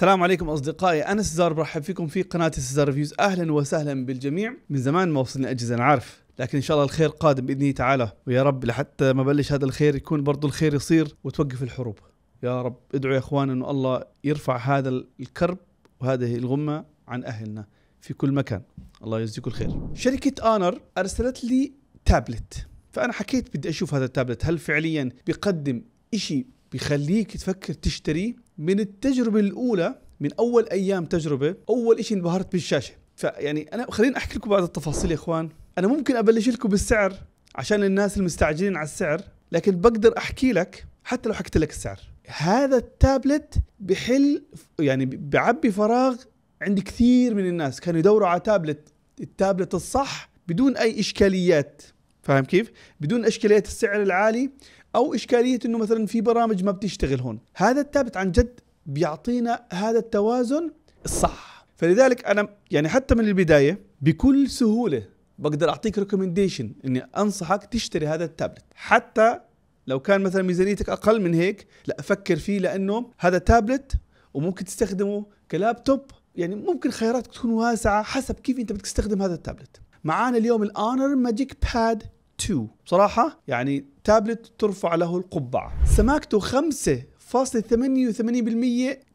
السلام عليكم اصدقائي انا سزار برحب فيكم في قناه سزار ريفيوز اهلا وسهلا بالجميع من زمان ما وصلنا اجهزه انا عارف لكن ان شاء الله الخير قادم باذنه تعالى ويا رب لحتى ما بلش هذا الخير يكون برضو الخير يصير وتوقف الحروب يا رب ادعوا يا اخوان انه الله يرفع هذا الكرب وهذه الغمه عن اهلنا في كل مكان الله يجزيكم الخير شركه انر ارسلت لي تابلت فانا حكيت بدي اشوف هذا التابلت هل فعليا بيقدم إشي بيخليك تفكر تشتري من التجربه الاولى من اول ايام تجربه اول شيء انبهرت بالشاشه فيعني انا خليني احكي لكم بعض التفاصيل يا اخوان انا ممكن ابلش لكم بالسعر عشان الناس المستعجلين على السعر لكن بقدر احكي لك حتى لو حكيت لك السعر هذا التابلت بحل يعني بعبي فراغ عند كثير من الناس كانوا يدوروا على تابلت التابلت الصح بدون اي اشكاليات فاهم كيف بدون اشكاليات السعر العالي او اشكاليه انه مثلا في برامج ما بتشتغل هون هذا الثابت عن جد بيعطينا هذا التوازن الصح فلذلك انا يعني حتى من البدايه بكل سهوله بقدر اعطيك ريكومنديشن اني انصحك تشتري هذا التابلت حتى لو كان مثلا ميزانيتك اقل من هيك لا افكر فيه لانه هذا تابلت وممكن تستخدمه كلابتوب يعني ممكن خياراتك تكون واسعه حسب كيف انت بدك تستخدم هذا التابلت معانا اليوم الاونر ماجيك باد 2 بصراحة يعني تابلت ترفع له القبعة سماكته 5.88%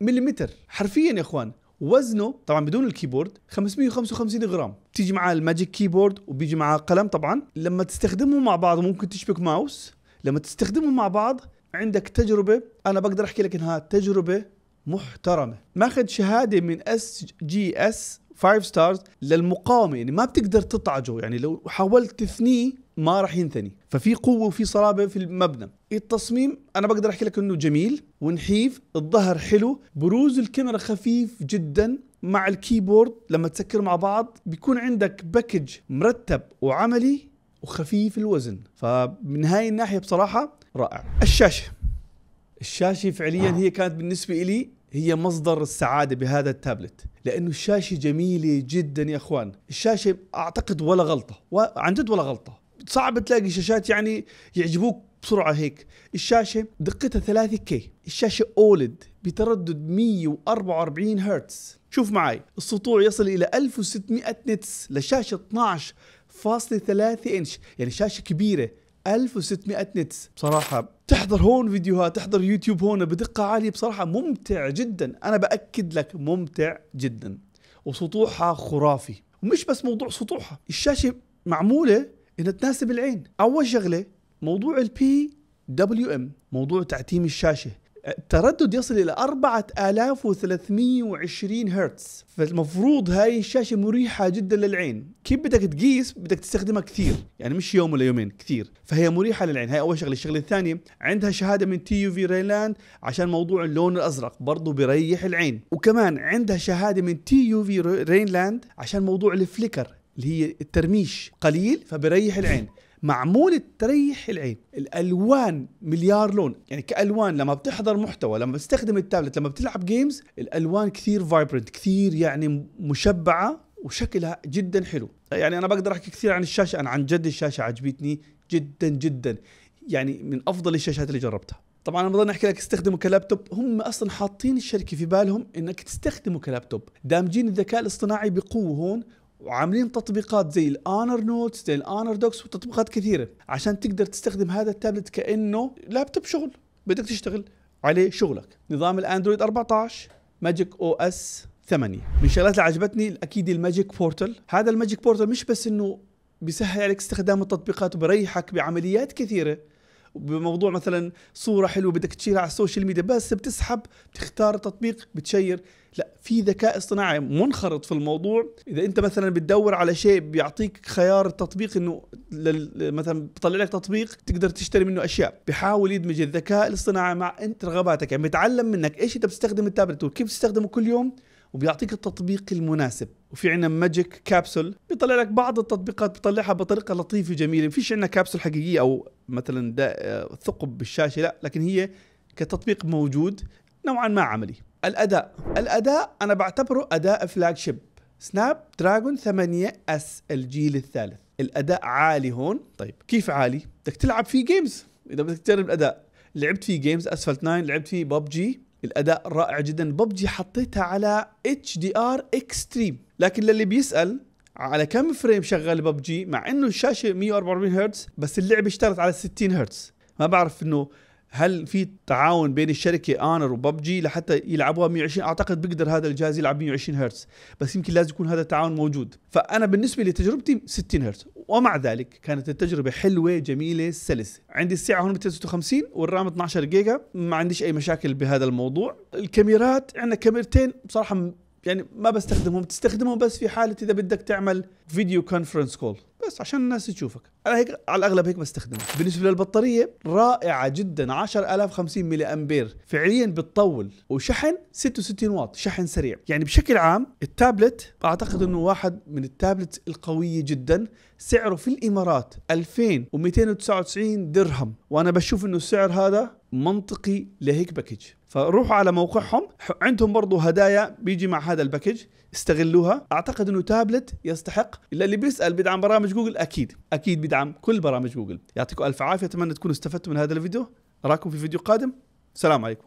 ملم حرفيا يا اخوان وزنه طبعا بدون الكيبورد 555 غرام بتيجي معاه الماجيك كيبورد وبيجي معاه قلم طبعا لما تستخدمهم مع بعض ممكن تشبك ماوس لما تستخدمهم مع بعض عندك تجربة أنا بقدر أحكي لك إنها تجربة محترمة ماخذ شهادة من اس جي اس 5 ستارز للمقاومة يعني ما بتقدر تطعجه يعني لو حاولت تثنيه ما راح ينثني ففي قوه وفي صلابه في المبنى إيه التصميم انا بقدر احكي لك انه جميل ونحيف الظهر حلو بروز الكاميرا خفيف جدا مع الكيبورد لما تسكر مع بعض بيكون عندك باكج مرتب وعملي وخفيف الوزن فمن هاي الناحيه بصراحه رائع الشاشه الشاشه فعليا آه. هي كانت بالنسبه إلي هي مصدر السعادة بهذا التابلت لأنه الشاشة جميلة جدا يا أخوان الشاشة أعتقد ولا غلطة وعن جد ولا غلطة صعب تلاقي شاشات يعني يعجبوك بسرعه هيك الشاشه دقتها 3 كي الشاشه اولد بتردد 144 هرتز شوف معي السطوع يصل الى 1600 نتس لشاشه 12.3 انش يعني شاشه كبيره 1600 نتس بصراحة تحضر هون فيديوهات تحضر يوتيوب هون بدقة عالية بصراحة ممتع جدا أنا بأكد لك ممتع جدا وسطوحها خرافي ومش بس موضوع سطوحها الشاشة معمولة انها تناسب العين اول شغله موضوع البي دبليو ام موضوع تعتيم الشاشه التردد يصل الى 4320 هرتز فالمفروض هاي الشاشه مريحه جدا للعين كيف بدك تقيس بدك تستخدمها كثير يعني مش يوم ولا يومين كثير فهي مريحه للعين هاي اول شغله الشغله الثانيه عندها شهاده من تي يو في ريلاند عشان موضوع اللون الازرق برضه بيريح العين وكمان عندها شهاده من تي يو في رينلاند عشان موضوع الفليكر اللي هي الترميش قليل فبريح العين معمول تريح العين الالوان مليار لون يعني كالوان لما بتحضر محتوى لما بتستخدم التابلت لما بتلعب جيمز الالوان كثير فايبرنت كثير يعني مشبعه وشكلها جدا حلو يعني انا بقدر احكي كثير عن الشاشه انا عن جد الشاشه عجبتني جدا جدا يعني من افضل الشاشات اللي جربتها طبعا انا بضل احكي لك استخدمه كلابتوب هم اصلا حاطين الشركه في بالهم انك تستخدمه كلابتوب دامجين الذكاء الاصطناعي بقوه هون وعاملين تطبيقات زي الانر نوتس زي الانر دوكس وتطبيقات كثيره عشان تقدر تستخدم هذا التابلت كانه لابتوب شغل بدك تشتغل عليه شغلك نظام الاندرويد 14 ماجيك او اس 8 من الشغلات اللي عجبتني اكيد الماجيك بورتل هذا الماجيك بورتل مش بس انه بيسهل عليك استخدام التطبيقات وبريحك بعمليات كثيره بموضوع مثلا صوره حلوه بدك تشيرها على السوشيال ميديا بس بتسحب بتختار تطبيق بتشير لا في ذكاء اصطناعي منخرط في الموضوع اذا انت مثلا بتدور على شيء بيعطيك خيار التطبيق انه مثلا بطلع لك تطبيق تقدر تشتري منه اشياء بحاول يدمج الذكاء الاصطناعي مع انت رغباتك يعني بتعلم منك ايش انت بتستخدم التابلت وكيف بتستخدمه كل يوم وبيعطيك التطبيق المناسب وفي عنا ماجيك كابسول بيطلع لك بعض التطبيقات بيطلعها بطريقه لطيفه جميله فيش عنا كابسول حقيقيه او مثلا آه، ثقب بالشاشه لا لكن هي كتطبيق موجود نوعا ما عملي الاداء الاداء انا بعتبره اداء فلاج شيب سناب دراجون 8 اس الجيل الثالث الاداء عالي هون طيب كيف عالي بدك تلعب فيه جيمز اذا بدك تجرب الاداء لعبت فيه جيمز اسفلت 9 لعبت فيه ببجي الاداء رائع جدا ببجي حطيتها على اتش دي ار اكستريم لكن للي بيسال على كم فريم شغال ببجي مع انه الشاشه 144 هرتز بس اللعبه اشتغلت على 60 هرتز ما بعرف انه هل في تعاون بين الشركه انر وببجي لحتى يلعبوها 120 اعتقد بيقدر هذا الجهاز يلعب 120 هرتز بس يمكن لازم يكون هذا التعاون موجود فانا بالنسبه لتجربتي 60 هرتز ومع ذلك كانت التجربه حلوه جميله سلسه عندي الساعه هون 256 والرام 12 جيجا ما عنديش اي مشاكل بهذا الموضوع الكاميرات عندنا كاميرتين بصراحه يعني ما بستخدمهم تستخدمهم بس في حاله اذا بدك تعمل فيديو كونفرنس كول بس عشان الناس تشوفك انا هيك على الاغلب هيك بستخدمها بالنسبه للبطاريه رائعه جدا 10050 ملي امبير فعليا بتطول وشحن 66 واط شحن سريع يعني بشكل عام التابلت اعتقد انه واحد من التابلتس القويه جدا سعره في الامارات 2299 درهم وانا بشوف انه السعر هذا منطقي لهيك باكج فروحوا على موقعهم عندهم برضو هدايا بيجي مع هذا الباكج استغلوها اعتقد انه تابلت يستحق الا اللي بيسال بدعم برامج جوجل اكيد اكيد بيدعم كل برامج جوجل يعطيكم الف عافيه اتمنى تكونوا استفدتم من هذا الفيديو اراكم في فيديو قادم سلام عليكم